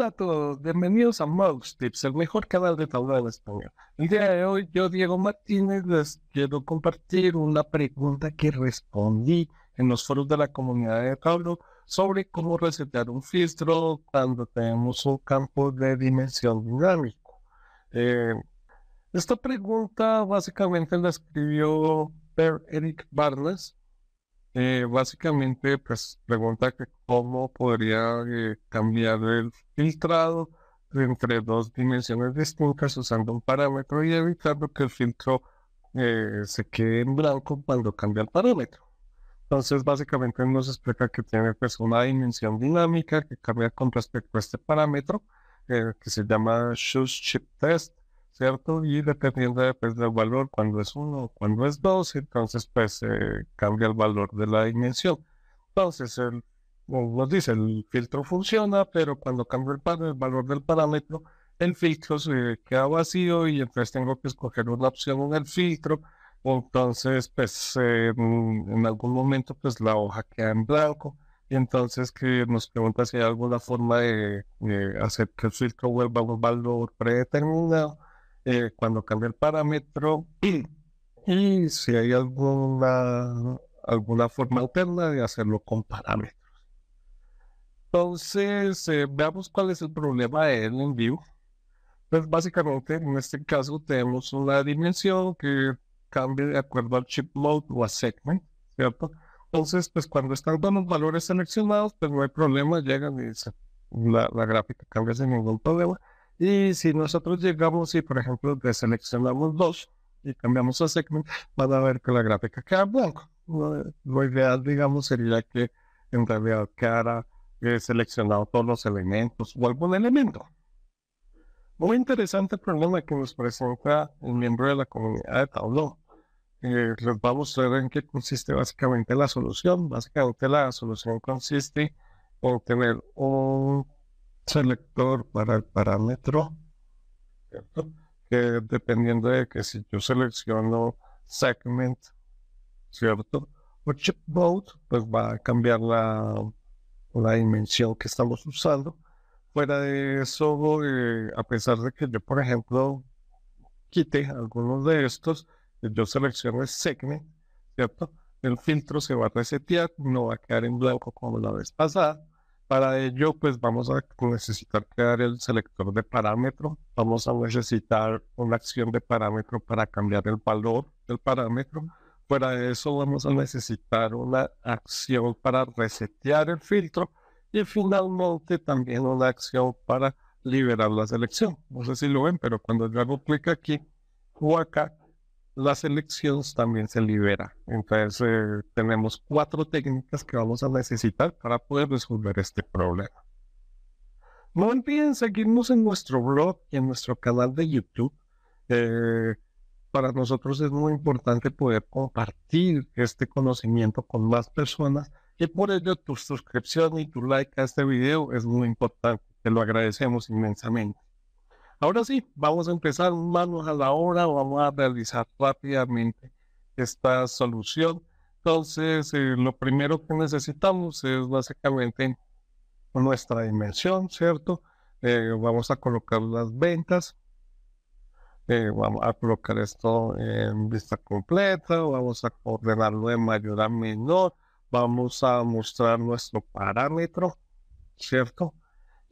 Hola a todos, bienvenidos a Mouse Tips, el mejor canal de tabla en español. El día de hoy, yo, Diego Martínez, les quiero compartir una pregunta que respondí en los foros de la comunidad de Pablo sobre cómo resetear un filtro cuando tenemos un campo de dimensión dinámico. Eh, esta pregunta básicamente la escribió Per Eric Barnes, eh, básicamente, pues pregunta que cómo podría eh, cambiar el filtrado entre dos dimensiones distintas usando un parámetro y evitando que el filtro eh, se quede en blanco cuando cambia el parámetro. Entonces, básicamente nos explica que tiene pues, una dimensión dinámica que cambia con respecto a este parámetro, que se llama Shoes Chip Test, ¿cierto? Y dependiendo pues, del valor, cuando es uno, cuando es dos, entonces pues eh, cambia el valor de la dimensión. Entonces, el, como nos dice, el filtro funciona, pero cuando cambio el, valor del parámetro, el filtro se queda vacío y entonces tengo que escoger una opción en el filtro. O entonces, pues eh, mm, en algún momento, pues la hoja queda en blanco. Y entonces que nos pregunta si hay alguna forma de, de hacer que el filtro vuelva a un valor predeterminado eh, cuando cambia el parámetro y, si hay alguna, alguna forma alterna de hacerlo con parámetros. Entonces, eh, veamos cuál es el problema en en vivo. Pues básicamente en este caso tenemos una dimensión que cambia de acuerdo al chip mode o a segment, ¿cierto? Entonces, pues cuando están todos los valores seleccionados, pues no hay problema, llegan y la, la gráfica cambia sin ningún problema. Y si nosotros llegamos y, por ejemplo, deseleccionamos dos y cambiamos a segment, van a ver que la gráfica queda blanca. blanco. Lo ideal, digamos, sería que en realidad quedara he eh, seleccionado todos los elementos o algún elemento. Muy interesante problema que nos presenta un miembro de la comunidad de Tableau. Eh, les vamos a ver en qué consiste básicamente la solución. Básicamente la solución consiste en tener un selector para el parámetro, que dependiendo de que si yo selecciono segment, ¿cierto? O chip pues va a cambiar la, la dimensión que estamos usando. Fuera de eso, eh, a pesar de que yo, por ejemplo, quite algunos de estos, yo selecciono segment, ¿cierto? El filtro se va a resetear, no va a quedar en blanco como la vez pasada para ello, pues vamos a necesitar crear el selector de parámetro. Vamos a necesitar una acción de parámetro para cambiar el valor del parámetro. Para eso vamos a necesitar una acción para resetear el filtro y finalmente también una acción para liberar la selección. No sé si lo ven, pero cuando yo hago clic aquí o acá, las elecciones también se libera. Entonces, eh, tenemos cuatro técnicas que vamos a necesitar para poder resolver este problema. No olviden seguirnos en nuestro blog y en nuestro canal de YouTube. Eh, para nosotros es muy importante poder compartir este conocimiento con más personas y por ello tu suscripción y tu like a este video es muy importante. Te lo agradecemos inmensamente. Ahora sí, vamos a empezar manos a la obra, vamos a realizar rápidamente esta solución. Entonces, eh, lo primero que necesitamos es básicamente nuestra dimensión, ¿cierto? Eh, vamos a colocar las ventas. Eh, vamos a colocar esto en vista completa. Vamos a ordenarlo de mayor a menor. Vamos a mostrar nuestro parámetro, ¿cierto?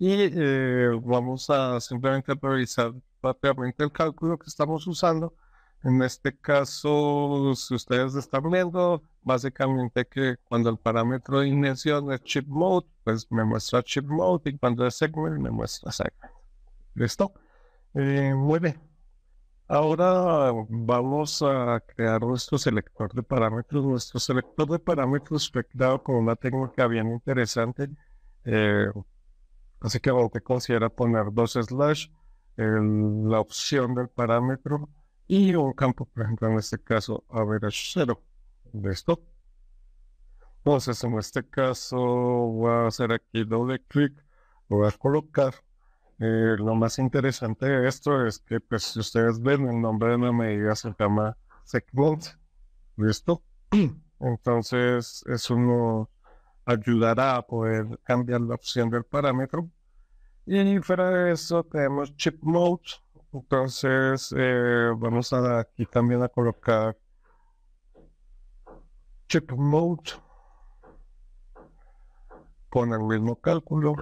y eh, vamos a simplemente revisar rápidamente el cálculo que estamos usando. En este caso, si ustedes están viendo, básicamente que cuando el parámetro de inerción es chip mode, pues me muestra chip mode y cuando es segment me muestra segment. ¿Listo? Eh, muy bien. Ahora vamos a crear nuestro selector de parámetros. Nuestro selector de parámetros fue creado con una técnica bien interesante. Eh, Así que lo que considera poner dos slash, la opción del parámetro y un campo, por ejemplo, en este caso, average 0 de esto. Entonces, en este caso, voy a hacer aquí doble clic, voy a colocar. Eh, lo más interesante de esto es que, pues, si ustedes ven, el nombre de una medida se llama segment. ¿Listo? Entonces, es uno ayudará a poder cambiar la opción del parámetro. Y fuera de eso tenemos chip mode. Entonces eh, vamos a, aquí también a colocar chip mode con el mismo cálculo,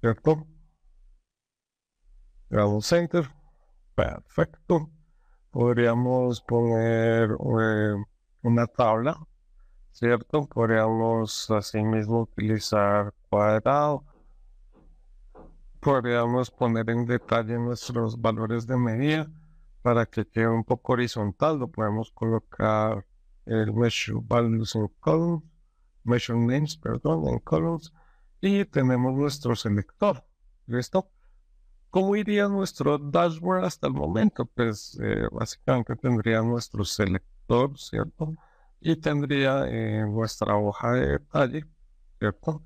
¿cierto? Grabo Center. perfecto. Podríamos poner eh, una tabla ¿cierto? Podríamos mismo utilizar cuadrado. Podríamos poner en detalle nuestros valores de medida para que quede un poco horizontal. Lo podemos colocar el measure values en columns, measure names, perdón, en columns. Y tenemos nuestro selector. ¿Listo? ¿Cómo iría nuestro dashboard hasta el momento? Pues eh, básicamente tendría nuestro selector, ¿cierto? y tendría en eh, vuestra hoja de detalle, ¿cierto?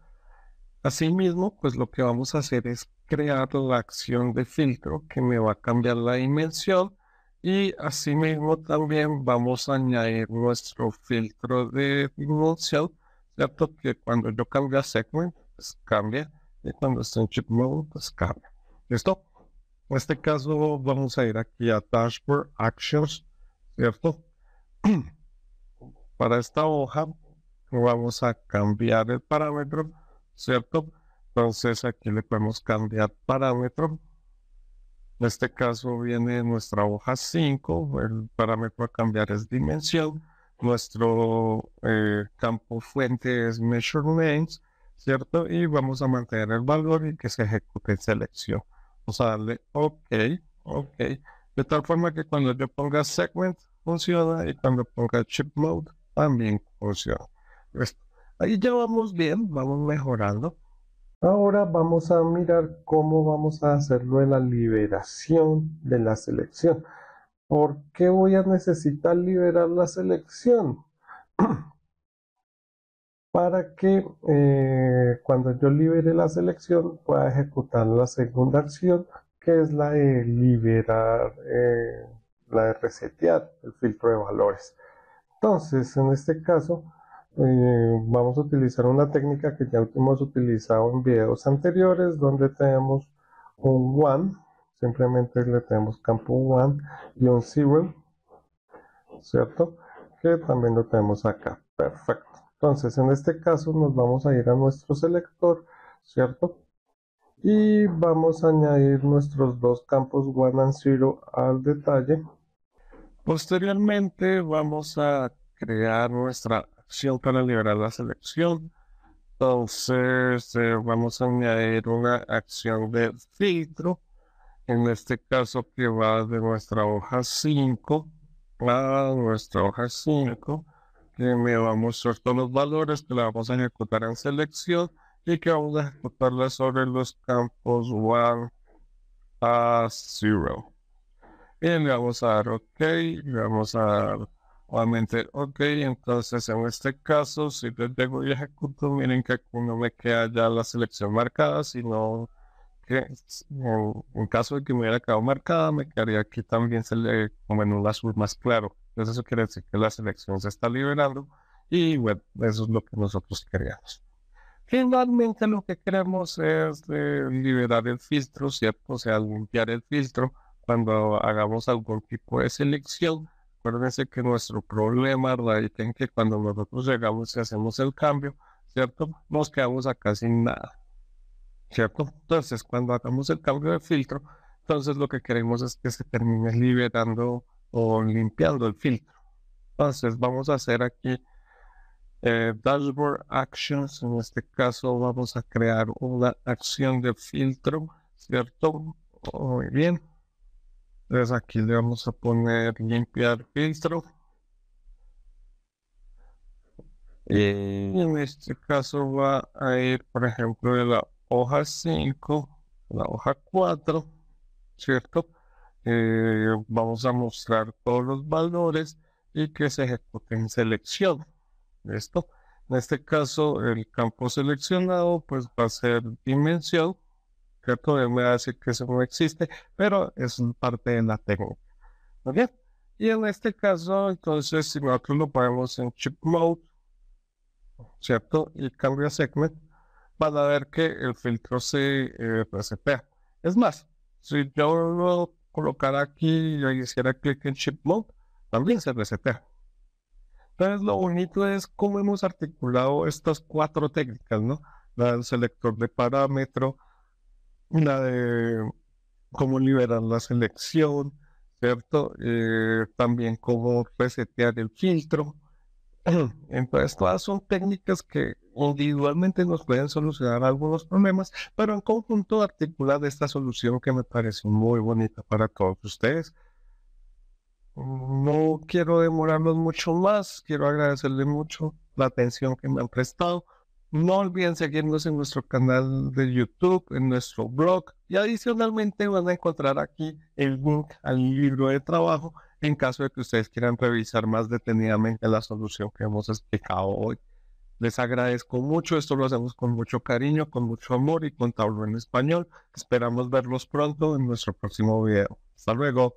Asimismo, pues lo que vamos a hacer es crear la acción de filtro que me va a cambiar la dimensión y asimismo también vamos a añadir nuestro filtro de dimensión, ¿cierto? Que cuando yo cambio segment, pues cambia y cuando está en chip mode, pues cambia. ¿Listo? En este caso vamos a ir aquí a Dashboard Actions, ¿cierto? Para esta hoja vamos a cambiar el parámetro, ¿cierto? Entonces aquí le podemos cambiar parámetro. En este caso viene nuestra hoja 5, el parámetro a cambiar es dimensión. Nuestro eh, campo fuente es measurements, ¿cierto? Y vamos a mantener el valor y que se ejecute en selección. Vamos a darle OK, OK. De tal forma que cuando yo ponga segment funciona y cuando ponga chip mode también funciona. Pues, ahí ya vamos bien, vamos mejorando. Ahora vamos a mirar cómo vamos a hacerlo en la liberación de la selección. ¿Por qué voy a necesitar liberar la selección? para que eh, cuando yo libere la selección pueda ejecutar la segunda acción que es la de liberar, eh, la de resetear el filtro de valores. Entonces, en este caso, eh, vamos a utilizar una técnica que ya hemos utilizado en videos anteriores, donde tenemos un one, simplemente le tenemos campo one y un zero, ¿cierto? Que también lo tenemos acá, perfecto. Entonces, en este caso nos vamos a ir a nuestro selector, ¿cierto? Y vamos a añadir nuestros dos campos one and zero al detalle, Posteriormente vamos a crear nuestra acción para liberar la selección. Entonces eh, vamos a añadir una acción de filtro. En este caso que va de nuestra hoja 5 a nuestra hoja 5. Que me va a mostrar todos los valores que la vamos a ejecutar en selección y que vamos a ejecutarla sobre los campos 1 a 0. Bien, le vamos a dar OK, le vamos a dar nuevamente OK. Entonces, en este caso, si le tengo y ejecuto, miren que no me queda ya la selección marcada, sino que en, caso de que me hubiera quedado marcada, me quedaría aquí también se le, como en un azul más claro. Entonces, eso quiere decir que la selección se está liberando y bueno, eso es lo que nosotros queríamos. Finalmente, lo que queremos es eh, liberar el filtro, ¿cierto? O sea, limpiar el filtro cuando hagamos algún tipo de selección, acuérdense que nuestro problema radica en que cuando nosotros llegamos y hacemos el cambio, ¿cierto? Nos quedamos acá sin nada, ¿cierto? Entonces, cuando hagamos el cambio de filtro, entonces lo que queremos es que se termine liberando o limpiando el filtro. Entonces, vamos a hacer aquí eh, Dashboard Actions. En este caso, vamos a crear una acción de filtro, ¿cierto? Muy bien. Entonces aquí le vamos a poner limpiar filtro. y en este caso va a ir, por ejemplo, de la hoja 5 la hoja 4, ¿cierto? Eh, vamos a mostrar todos los valores y que se ejecute en selección. ¿Listo? En este caso, el campo seleccionado pues va a ser dimensión me va a decir que eso no existe, pero es parte de la técnica. bien? Y en este caso, entonces, si nosotros lo ponemos en chip mode, ¿cierto? Y cambia segment, van a ver que el filtro se eh, resetea. Es más, si yo lo colocara aquí y hiciera clic en chip mode, también se resetea. Entonces, lo bonito es cómo hemos articulado estas cuatro técnicas, ¿no? La selector de parámetro, la de cómo liberar la selección, ¿cierto? Eh, también cómo resetear el filtro. Entonces, todas son técnicas que individualmente nos pueden solucionar algunos problemas, pero en conjunto articular esta solución que me parece muy bonita para todos ustedes. No quiero demorarnos mucho más, quiero agradecerle mucho la atención que me han prestado. No olviden seguirnos en nuestro canal de YouTube, en nuestro blog y adicionalmente van a encontrar aquí el link al libro de trabajo en caso de que ustedes quieran revisar más detenidamente la solución que hemos explicado hoy. Les agradezco mucho, esto lo hacemos con mucho cariño, con mucho amor y con en español. Esperamos verlos pronto en nuestro próximo video. Hasta luego.